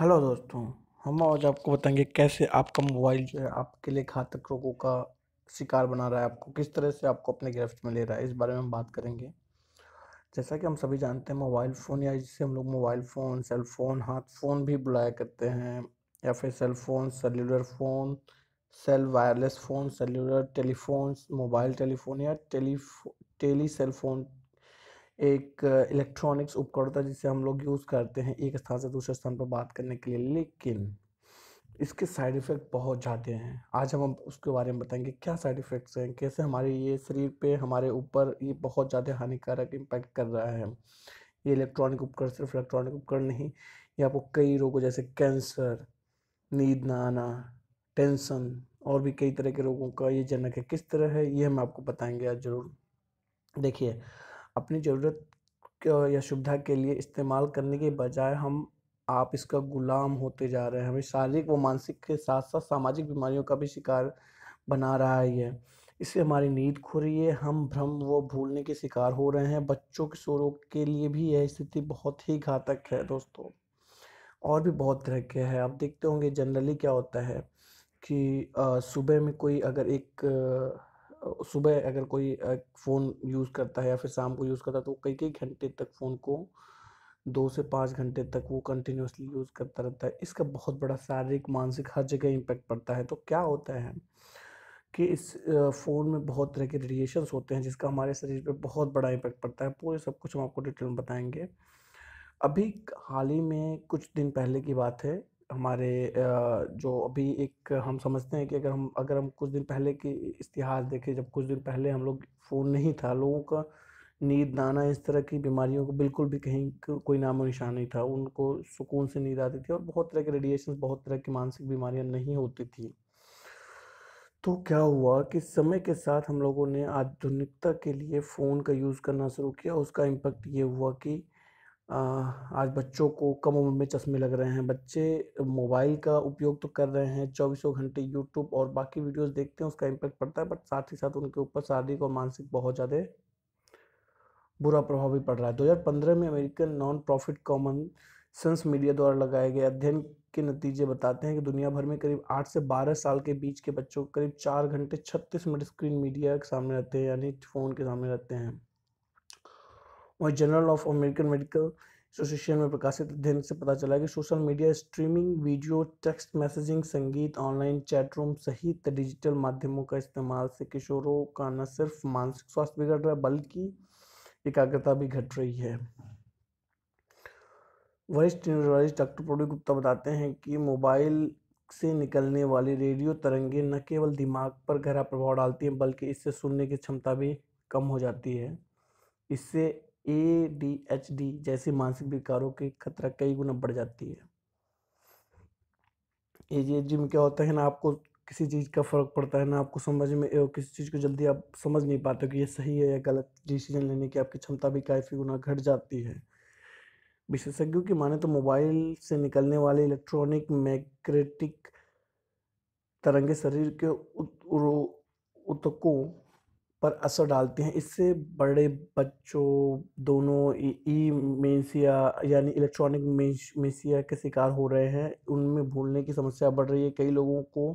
hello दोस्तों हम आज आपको बताएंगे कैसे आपका मोबाइल जो है आपके लिए घातक रोगों का शिकार बना रहा है आपको किस तरह से आपको अपने गिरफ्त में ले रहा है इस बारे में हम बात करेंगे जैसा कि हम सभी जानते हैं मोबाइल फ़ोन या जिसे हम लोग मोबाइल फ़ोन सेल फ़ोन हाथ फ़ोन भी बुलाया करते हैं या फिर cell phone cellular phone cell wireless phone cellular telephone mobile telephone या टेलीफो टेली सेल फ़ोन एक इलेक्ट्रॉनिक्स उपकरण था जिसे हम लोग यूज़ करते हैं एक स्थान से दूसरे स्थान पर बात करने के लिए लेकिन इसके साइड इफ़ेक्ट बहुत ज़्यादा हैं आज हम उसके बारे में बताएंगे क्या साइड इफ़ेक्ट्स हैं कैसे हमारे ये शरीर पे हमारे ऊपर ये बहुत ज़्यादा हानिकारक इम्पैक्ट कर रहा है ये इलेक्ट्रॉनिक उपकरण सिर्फ इलेक्ट्रॉनिक उपकरण नहीं ये आपको कई रोगों जैसे कैंसर नींद ना आना टेंशन और भी कई तरह के रोगों का ये जनक है किस तरह है ये हम आपको बताएंगे आज ज़रूर देखिए अपनी ज़रूरत या सुविधा के लिए इस्तेमाल करने के बजाय हम आप इसका गुलाम होते जा रहे हैं हमें शारीरिक व मानसिक के साथ साथ सामाजिक बीमारियों का भी शिकार बना रहा है ये इससे हमारी नींद खो रही है हम भ्रम व भूलने के शिकार हो रहे हैं बच्चों के शोरों के लिए भी यह स्थिति बहुत ही घातक है दोस्तों और भी बहुत तरह के हैं आप देखते होंगे जनरली क्या होता है कि सुबह में कोई अगर एक सुबह अगर कोई फ़ोन यूज़ करता है या फिर शाम को यूज़ करता है तो कई कई घंटे तक फ़ोन को दो से पाँच घंटे तक वो कंटिन्यूसली यूज़ करता रहता है इसका बहुत बड़ा शारीरिक मानसिक हर जगह इम्पेक्ट पड़ता है तो क्या होता है कि इस फ़ोन में बहुत तरह के रेडिएशंस होते हैं जिसका हमारे शरीर पर बहुत बड़ा इम्पेक्ट पड़ता है पूरे सब कुछ हम आपको डिटेल में बताएंगे अभी हाल ही में कुछ दिन पहले की बात है हमारे जो अभी एक हम समझते हैं कि अगर हम अगर हम कुछ दिन पहले की इतिहास देखें जब कुछ दिन पहले हम लोग फ़ोन नहीं था लोगों का नींद नाना इस तरह की बीमारियों को बिल्कुल भी कहीं कोई नामो निशान नहीं था उनको सुकून से नींद आती थी और बहुत तरह के रेडिएशन बहुत तरह की मानसिक बीमारियाँ नहीं होती थी तो क्या हुआ कि समय के साथ हम लोगों ने आधुनिकता के लिए फ़ोन का यूज़ करना शुरू किया उसका इम्पैक्ट ये हुआ कि आज बच्चों को कम उम्र में चश्मे लग रहे हैं बच्चे मोबाइल का उपयोग तो कर रहे हैं चौबीसों घंटे यूट्यूब और बाकी वीडियोस देखते हैं उसका इम्पैक्ट पड़ता है बट साथ ही साथ उनके ऊपर शारीरिक और मानसिक बहुत ज़्यादा बुरा प्रभाव भी पड़ रहा है 2015 में American non profit common sense media द्वारा लगाए गए अध्ययन के नतीजे बताते हैं कि दुनिया भर में करीब आठ से बारह साल के बीच के बच्चों करीब चार घंटे छत्तीस मिनट स्क्रीन मीडिया के सामने रहते हैं यानी फ़ोन के सामने रहते हैं वहीं journal of American medical association में प्रकाशित अध्ययन से पता चला कि social media streaming video text messaging संगीत ऑनलाइन चैटरूम सहित डिजिटल माध्यमों का इस्तेमाल से किशोरों का न सिर्फ मानसिक स्वास्थ्य बिगड़ रहा है बल्कि एकाग्रता भी घट रही है वरिष्ठ न्यूरोलॉजिस्ट डॉक्टर प्रोडी गुप्ता बताते हैं कि मोबाइल से निकलने वाली रेडियो तरंगे न केवल दिमाग पर गहरा प्रभाव डालती हैं बल्कि इससे सुनने की क्षमता भी कम हो जाती है इससे ए डी एच डी जैसे मानसिक विकारों के खतरा कई गुना बढ़ जाती है ए जी एच डी में क्या होता है ना आपको किसी चीज़ का फ़र्क पड़ता है ना आपको समझ में किसी चीज़ को जल्दी आप समझ नहीं पाते कि ये सही है या गलत डिसीजन लेने की आपकी क्षमता भी काफ़ी गुना घट जाती है विशेषज्ञों की माने तो मोबाइल से निकलने वाले इलेक्ट्रॉनिक मैग्नेटिक तरंगे शरीर के उत्तकों पर असर डालते हैं इससे बड़े बच्चों दोनों ई मेसिया यानी इलेक्ट्रॉनिक मेसिया के शिकार हो रहे हैं उनमें भूलने की समस्या बढ़ रही है कई लोगों को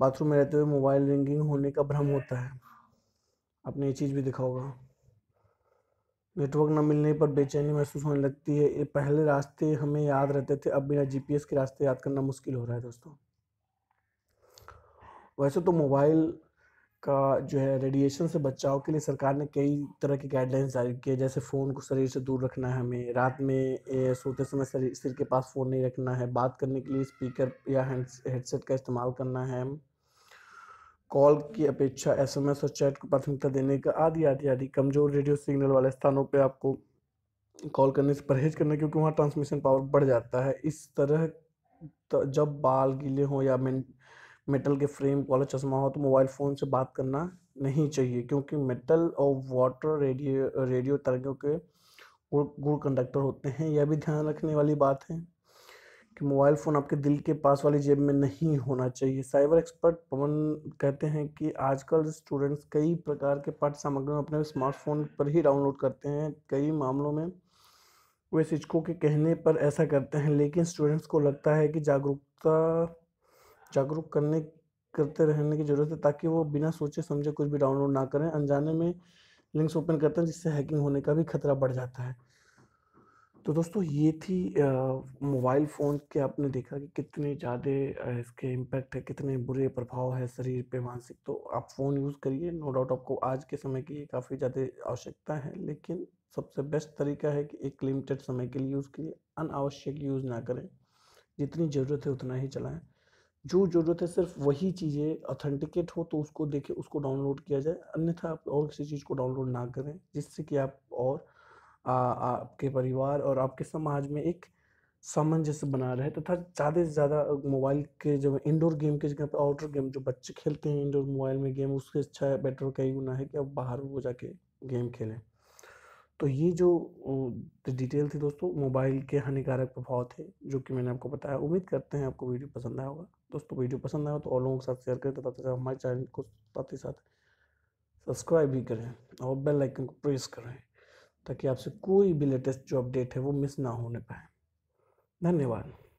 बाथरूम में रहते हुए मोबाइल रिंगिंग होने का भ्रम होता है आपने ये चीज़ भी दिखा होगा नेटवर्क न मिलने पर बेचैनी महसूस होने लगती है पहले रास्ते हमें याद रहते थे अब बिना जी के रास्ते याद करना मुश्किल हो रहा है दोस्तों वैसे तो मोबाइल का जो है रेडिएशन से बचाव के लिए सरकार ने कई तरह की गाइडलाइंस जारी किए जैसे फ़ोन को शरीर से दूर रखना है हमें रात में सोते समय शरीर सिर के पास फ़ोन नहीं रखना है बात करने के लिए स्पीकर या हेडसेट का इस्तेमाल करना है कॉल की अपेक्षा एसएमएस और चैट को प्राथमिकता देने का आदि आदि आदि कमज़ोर रेडियो सिग्नल वाले स्थानों पर आपको कॉल करने से परहेज करना क्योंकि वहाँ ट्रांसमिशन पावर बढ़ जाता है इस तरह जब बाल गीले हों या मेटल के फ्रेम वाला चश्मा हो तो मोबाइल फ़ोन से बात करना नहीं चाहिए क्योंकि मेटल और वाटर रेडियो रेडियो तरंगों के गुड़ कंडक्टर होते हैं यह भी ध्यान रखने वाली बात है कि मोबाइल फ़ोन आपके दिल के पास वाली जेब में नहीं होना चाहिए साइबर एक्सपर्ट पवन कहते हैं कि आजकल स्टूडेंट्स कई प्रकार के पाठ्य सामग्री अपने स्मार्टफोन पर ही डाउनलोड करते हैं कई मामलों में वे शिक्षकों के कहने पर ऐसा करते हैं लेकिन स्टूडेंट्स को लगता है कि जागरूकता जागरूक करने करते रहने की ज़रूरत है ताकि वो बिना सोचे समझे कुछ भी डाउनलोड ना करें अनजाने में लिंक्स ओपन करते हैं जिससे हैकिंग होने का भी खतरा बढ़ जाता है तो दोस्तों ये थी मोबाइल फ़ोन के आपने देखा कि कितने ज़्यादा इसके इम्पैक्ट है कितने बुरे प्रभाव है शरीर पे मानसिक तो आप फ़ोन यूज़ करिए नो डाउट आपको आज के समय की काफ़ी ज़्यादा आवश्यकता है लेकिन सबसे बेस्ट तरीका है कि एक लिमिटेड समय के लिए यूज़ करिए अनावश्यक यूज़ ना करें जितनी ज़रूरत है उतना ही चलाएं जो ज़रूरत है सिर्फ वही चीज़ें ऑथेंटिकेट हो तो उसको देखें उसको डाउनलोड किया जाए अन्यथा आप और किसी चीज़ को डाउनलोड ना करें जिससे कि आप और आ, आपके परिवार और आपके समाज में एक सामंजस्य बना रहे तथा ज़्यादा से ज़्यादा मोबाइल के जो इंडोर गेम के जगह पर आउटडोर गेम जो बच्चे खेलते हैं इंडोर मोबाइल में गेम उससे अच्छा है बेटर कई गुना है कि आप बाहर वो जाके गेम खेलें तो ये जो डिटेल थी दोस्तों मोबाइल के हानिकारक प्रभाव थे जो कि मैंने आपको बताया उम्मीद करते हैं आपको वीडियो पसंद आया होगा दोस्तों वीडियो पसंद आया तो और लोगों के साथ शेयर करें तथा तो साथ हमारे चैनल को साथ ही साथ सब्सक्राइब भी करें और बेल आइकन को प्रेस करें ताकि आपसे कोई भी लेटेस्ट जो अपडेट है वो मिस ना होने पाए धन्यवाद